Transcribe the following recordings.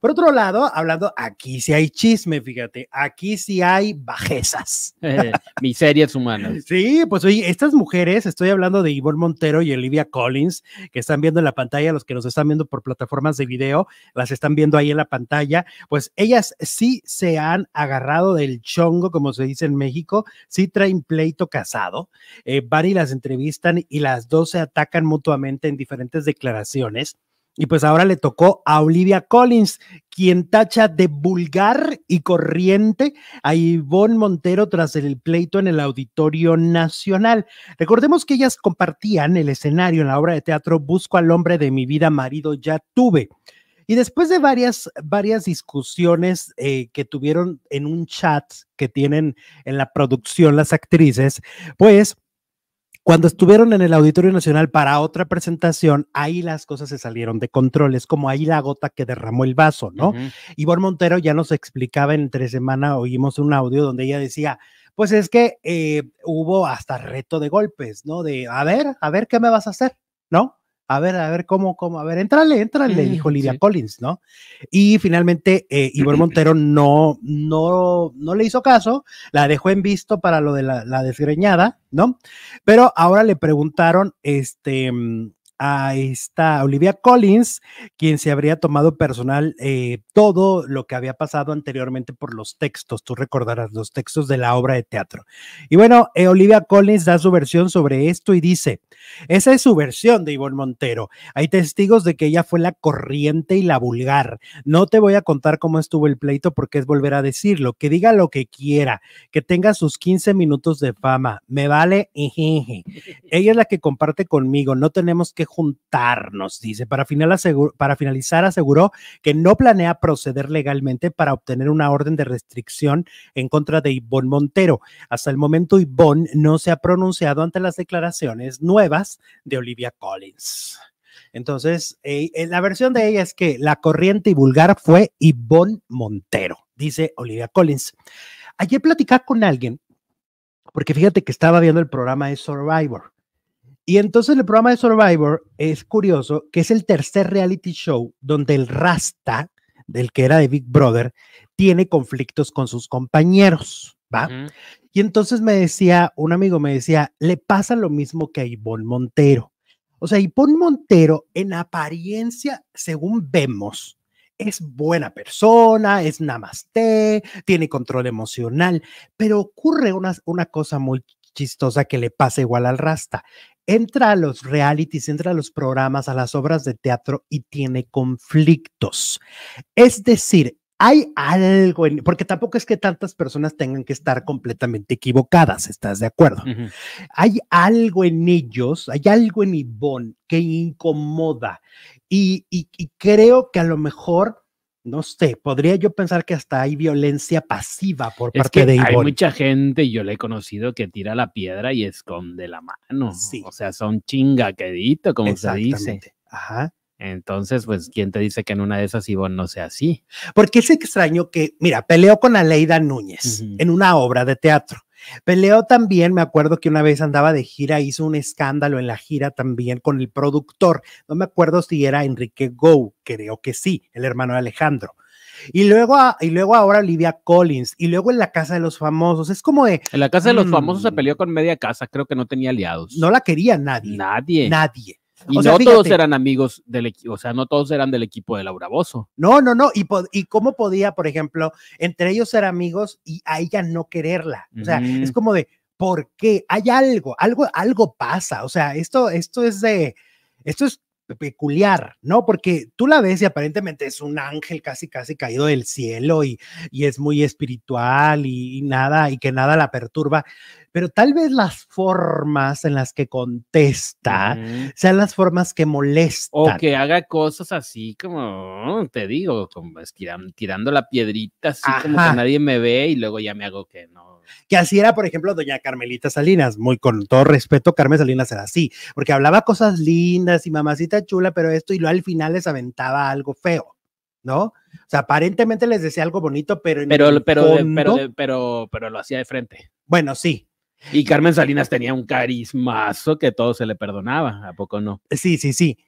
Por otro lado, hablando, aquí sí hay chisme, fíjate, aquí sí hay bajezas. Eh, miserias humanas. Sí, pues oye, estas mujeres, estoy hablando de Ivonne Montero y Olivia Collins, que están viendo en la pantalla, los que nos están viendo por plataformas de video, las están viendo ahí en la pantalla, pues ellas sí se han agarrado del chongo, como se dice en México, sí traen pleito casado, eh, las entrevistan y las dos se atacan mutuamente en diferentes declaraciones. Y pues ahora le tocó a Olivia Collins, quien tacha de vulgar y corriente a Ivonne Montero tras el pleito en el Auditorio Nacional. Recordemos que ellas compartían el escenario en la obra de teatro Busco al hombre de mi vida, marido ya tuve. Y después de varias, varias discusiones eh, que tuvieron en un chat que tienen en la producción las actrices, pues cuando estuvieron en el Auditorio Nacional para otra presentación, ahí las cosas se salieron de control, es como ahí la gota que derramó el vaso, ¿no? y Montero ya nos explicaba entre semana, oímos un audio donde ella decía, pues es que eh, hubo hasta reto de golpes, ¿no? De, a ver, a ver, ¿qué me vas a hacer? ¿No? a ver, a ver cómo, cómo, a ver, entrale, entrale, dijo Lidia Collins, ¿no? Y finalmente eh, Montero no, no, no le hizo caso, la dejó en visto para lo de la, la desgreñada, ¿no? Pero ahora le preguntaron, este, mm, a esta Olivia Collins, quien se habría tomado personal eh, todo lo que había pasado anteriormente por los textos, tú recordarás los textos de la obra de teatro. Y bueno, eh, Olivia Collins da su versión sobre esto y dice, esa es su versión de Ivonne Montero. Hay testigos de que ella fue la corriente y la vulgar. No te voy a contar cómo estuvo el pleito porque es volver a decirlo, que diga lo que quiera, que tenga sus 15 minutos de fama, me vale. Ella es la que comparte conmigo, no tenemos que juntarnos, dice. Para, finalizar, aseguró que no planea proceder legalmente para obtener una orden de restricción en contra de Ivonne Montero. Hasta el momento, Ivonne no se ha pronunciado ante las declaraciones nuevas de Olivia Collins. Entonces, eh, eh, la versión de ella es que la corriente y vulgar fue Ivonne Montero, dice Olivia Collins. Ayer platicaba con alguien, porque fíjate que estaba viendo el programa de Survivor y entonces el programa de Survivor es curioso, que es el tercer reality show donde el Rasta, del que era de Big Brother, tiene conflictos con sus compañeros, ¿va? Y entonces me decía, un amigo me decía, le pasa lo mismo que a Ivonne Montero. O sea, Ivonne Montero, en apariencia, según vemos, es buena persona, es namaste, tiene control emocional, pero ocurre una, una cosa muy chistosa que le pasa igual al Rasta entra a los realities, entra a los programas, a las obras de teatro y tiene conflictos. Es decir, hay algo, en, porque tampoco es que tantas personas tengan que estar completamente equivocadas, ¿estás de acuerdo? Hay algo en ellos, hay algo en Ivonne que incomoda y creo que a lo mejor no sé, podría yo pensar que hasta hay violencia pasiva por parte de Ivonne. Hay mucha gente, yo la he conocido, que tira la piedra y esconde la mano. O sea, son chingaquedito, como se dice. Ajá. Entonces, pues, ¿quién te dice que en una de esas Ivonne no sea así? Porque es extraño que, mira, peleó con Aleida Núñez en una obra de teatro. Peleó también, me acuerdo que una vez andaba de gira, hizo un escándalo en la gira también con el productor. No me acuerdo si era Enrique Gou, creo que sí, el hermano de Alejandro. Y luego, y luego ahora Olivia Collins, y luego en la Casa de los Famosos. Es como de. En la Casa de los Famosos se mm. peleó con media casa, creo que no tenía aliados. No la quería nadie. Nadie. Nadie. Y no todos eran amigos del equipo, o sea, no todos eran del equipo de Laura Bozo. No, no, no. Y, y cómo podía, por ejemplo, entre ellos ser amigos y a ella no quererla. O sea, es como de, ¿por qué? Hay algo, algo, algo pasa. O sea, esto, esto es de, esto es peculiar, ¿no? Porque tú la ves y aparentemente es un ángel casi, casi caído del cielo y, y es muy espiritual y, nada, y que nada la perturba, pero tal vez las formas en las que contesta sean las formas que molestan. O que haga cosas así como, mm, te digo, como tirando la piedrita, así como que nadie me ve y luego ya me hago que no. Que así era, por ejemplo, doña Carmelita Salinas, muy con todo respeto, Carmen Salinas era así, porque hablaba cosas lindas y mamacita chula, pero esto y lo al final les aventaba algo feo. ¿no? O sea, aparentemente les decía algo bonito, pero en pero, pero, pero, lo hacía de frente. Bueno, sí, y Carmen Salinas tenía un carismazo que todo se le perdonaba, ¿a poco no? Sí, sí, sí.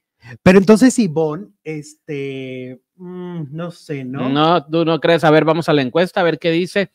Pero entonces Ivonne este, mm, no sé, ¿no? No, tú no crees. A ver, vamos a la encuesta, a ver qué dice.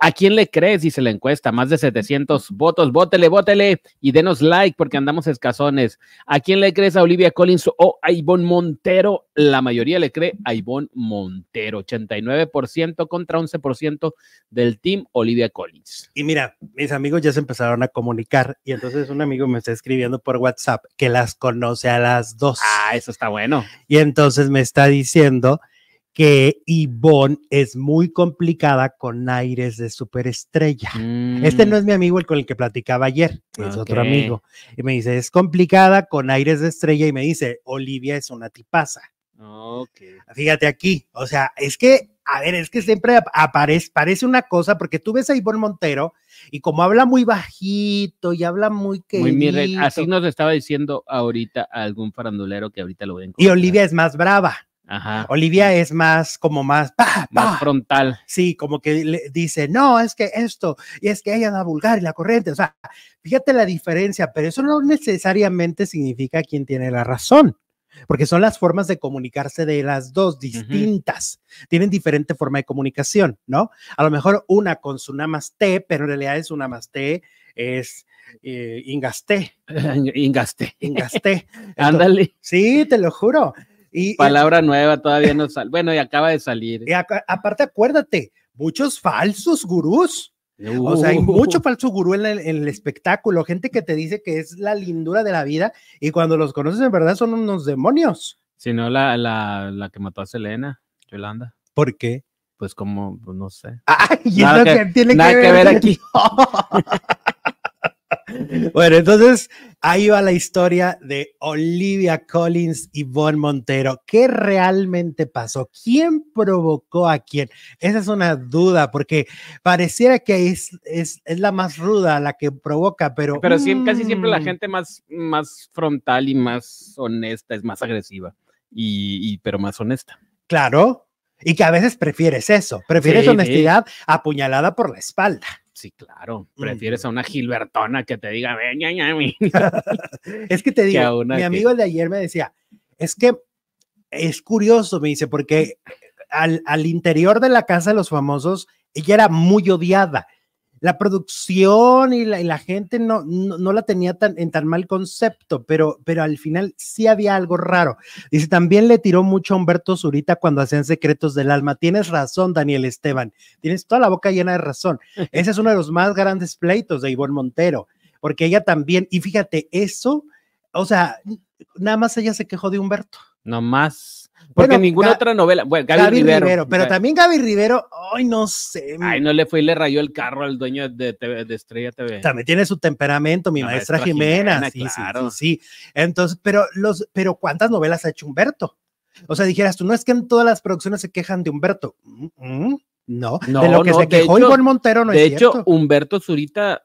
¿A quién le crees? Dice la encuesta. Más de 700 votos. Vótele, vótele y denos like porque andamos escasones. ¿A quién le crees a Olivia Collins o a Ivonne Montero? La mayoría le cree a Ivonne Montero. 89% contra 11% del team Olivia Collins. Y mira, mis amigos ya se empezaron a comunicar y entonces un amigo me está escribiendo por WhatsApp que las conoce a las dos. Ah, eso está bueno. Y en entonces me está diciendo que Yvonne es muy complicada con aires de superestrella. Mm. Este no es mi amigo el con el que platicaba ayer, es otro amigo. Y me dice, es complicada con aires de estrella y me dice, Olivia es una tipaza. Fíjate aquí, o sea, es que a ver, es que siempre aparece, parece una cosa, porque tú ves a Ivonne Montero y como habla muy bajito y habla muy que. así nos estaba diciendo ahorita algún farandulero que ahorita lo ven. Y Olivia es más brava. Ajá. Olivia es más, como más, más frontal. Sí, como que le dice, no, es que esto, y es que ella da vulgar y la corriente. O sea, fíjate la diferencia, pero eso no necesariamente significa quién tiene la razón porque son las formas de comunicarse de las dos distintas. Tienen diferente forma de comunicación, ¿no? A lo mejor una con su namaste, pero en realidad es un namaste, es eh, ingaste, ingasté. ingaste. Ingasté. Ándale. Sí, te lo juro. Y, Palabra nueva, todavía no sale. Bueno, y acaba de salir. Y aparte, acuérdate, muchos falsos gurús o sea, hay uh. mucho falso gurú en el, espectáculo, gente que te dice que es la lindura de la vida y cuando los conoces en verdad son unos demonios. Si no, la, que mató a Selena, Yolanda. ¿Por qué? Pues como, pues, no sé. y nada lo que, tiene que ver aquí. Bueno, entonces ahí va la historia de Olivia Collins y Von Montero. ¿Qué realmente pasó? ¿Quién provocó a quién? Esa es una duda, porque pareciera que es, es, la más ruda, la que provoca, pero. Pero mm. casi siempre la gente más, más frontal y más honesta es más agresiva, y, pero más honesta. Claro, y que a veces prefieres eso, prefieres honestidad apuñalada por la espalda. Sí, claro. Prefieres a una Gilbertona que te diga, ven, Es que te digo, mi amigo de ayer me decía, es que es curioso, me dice, porque eh, al, al interior de la casa de los famosos, ella era muy odiada la producción y la, gente no, no, la tenía tan, en tan mal concepto, pero, pero al final sí había algo raro. Dice, también le tiró mucho a Humberto Zurita cuando hacían Secretos del Alma. Tienes razón, Daniel Esteban, tienes toda la boca llena de razón. Ese es uno de los más grandes pleitos de Ivonne Montero, porque ella también, y fíjate, eso, o sea, nada más ella se quejó de Humberto. No más. Porque ninguna otra novela. Bueno, Gaby, Rivero, Pero también Gaby Rivero, ay, no sé. Ay, no le fue y le rayó el carro al dueño de, Estrella TV. También tiene su temperamento, mi maestra, Jimena. sí, claro. sí, Entonces, pero, los, pero ¿cuántas novelas ha hecho Humberto? O sea, dijeras tú, no es que en todas las producciones se quejan de Humberto. Mm, mm, no, de lo que se quejó Montero no de hecho, Humberto Zurita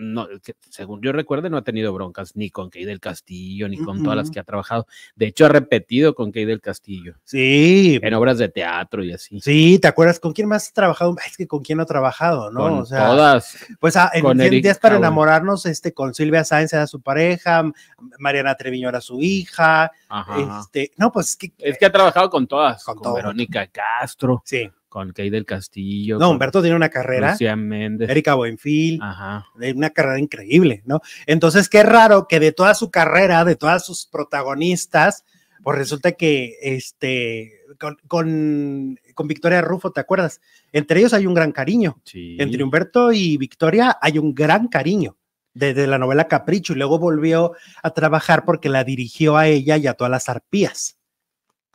no, según yo recuerde, no ha tenido broncas ni con Key del Castillo, ni con todas las que ha trabajado. De hecho, ha repetido con Key del Castillo. Sí. En obras de teatro y así. Sí, ¿te acuerdas? ¿Con quién más ha trabajado? Es que con quién ha trabajado, ¿no? o sea, todas. Pues ah, en 100 días para enamorarnos, este, con Silvia Sáenz era su pareja, Mariana Treviño era su hija. Este, no, pues es que. Es que ha trabajado con todas. con Verónica Castro. Sí con Kay del Castillo. No, Humberto tiene una carrera. Lucía Méndez. Erika Buenfil. Ajá. Una carrera increíble, ¿no? Entonces, qué raro que de toda su carrera, de todas sus protagonistas, pues resulta que este, con, con, Victoria Rufo, ¿te acuerdas? Entre ellos hay un gran cariño. Sí. Entre Humberto y Victoria hay un gran cariño. Desde la novela Capricho y luego volvió a trabajar porque la dirigió a ella y a todas las arpías.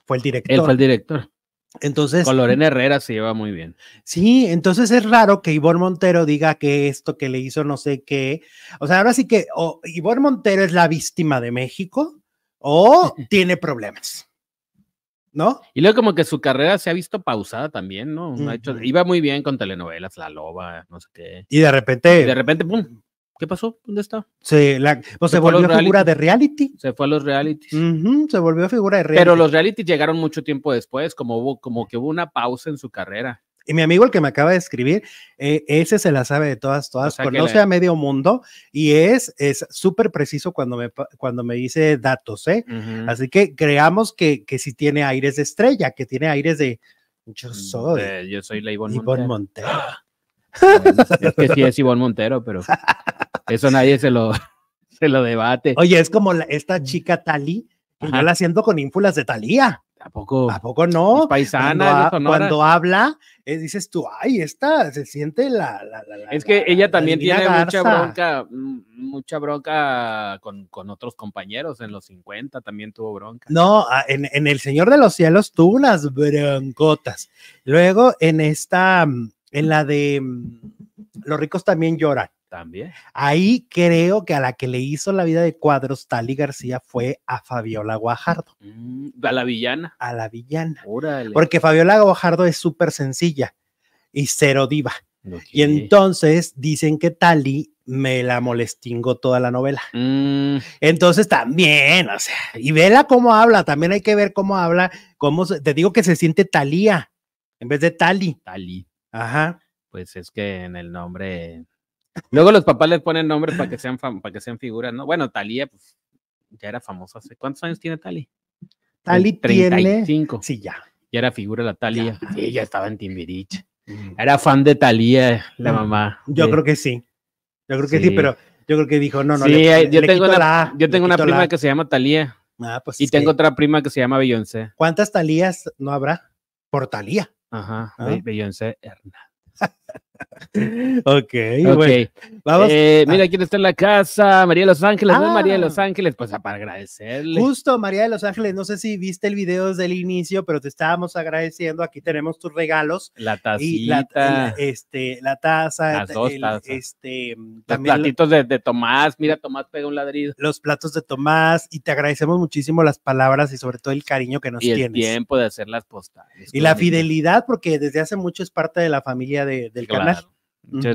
Fue el director. Él fue el director. Entonces. Con Lorena Herrera se lleva muy bien. Sí, entonces es raro que Ivonne Montero diga que esto que le hizo no sé qué. O sea, ahora sí que o Ivonne Montero es la víctima de México o tiene problemas. ¿No? Y luego como que su carrera se ha visto pausada también, ¿no? ha iba muy bien con telenovelas, La Loba, no sé qué. Y de repente. Y de repente, ¡pum! ¿Qué pasó? ¿Dónde está? Se, la, pues se, volvió figura de reality. Se fue a los realities. se volvió figura de reality. Pero los realities llegaron mucho tiempo después, como, como que hubo una pausa en su carrera. Y mi amigo, el que me acaba de escribir, eh, ese se la sabe de todas, todas, conoce a medio mundo y es súper preciso cuando me, cuando me dice datos, ¿eh? Así que creamos que, que sí tiene aires de estrella, que tiene aires de. Yo mm, soy. yo soy la Ivonne, Montero. Ah, es que sí es Ivonne Montero, pero. Eso nadie se lo, se lo debate. Oye, es como esta chica Tali, que yo la siento con ínfulas de Talía. ¿A poco? ¿A poco no? paisana, cuando, habla, eh, dices tú, ay, esta se siente la. es que ella también tiene mucha bronca, mm, mucha bronca con, otros compañeros. En los 50 también tuvo bronca. No, ah, en, en, El Señor de los Cielos tuvo unas broncotas. Luego en esta, mm, en la de mm, Los ricos también lloran. También. Ahí creo que a la que le hizo la vida de cuadros Tali García fue a Fabiola Guajardo. Mm, a la villana. A la villana. Porque Fabiola Guajardo es súper sencilla y cero diva. Y entonces dicen que Tali me la molestingo toda la novela. Mm. Entonces también, o sea, y vela cómo habla, también hay que ver cómo habla, cómo te digo que se siente Talía en vez de Tali. Tali. Ajá. Pues es que en el nombre Luego los papás les ponen nombres para que sean para que sean figuras, ¿no? Bueno, Talía, pues, ya era famosa hace. ¿Cuántos años tiene Tali? Tali 35. Tiene... Sí, ya. Ya era figura la Talía. Sí, ya estaba en Timbirich. Mm. Era fan de Talía, la mm. mamá. Yo creo que sí. Yo creo que sí, pero yo creo que dijo, no, no, sí, yo, tengo una, prima que se llama Talía. Ah, pues y tengo otra prima que se llama Beyoncé. ¿Cuántas Talías no habrá? Por Talía. Ajá, ah. Beyoncé Hernández. ok, Vamos. Eh, mira ah. quién está en la casa, María de los Ángeles, María de los ah. Ángeles, pues ah, para agradecerle. Justo, María de los Ángeles, no sé si viste el video desde el inicio, pero te estábamos agradeciendo. Aquí tenemos tus regalos. La taza, Y la, este, la taza. Este, los platitos de, Tomás, mira, Tomás pega un ladrido. Los platos de Tomás, y te agradecemos muchísimo las palabras y sobre todo el cariño que nos y tienes. el tiempo de hacer las postales. Y la fidelidad, porque desde hace mucho es parte de la familia de, del canal. mm-hmm. to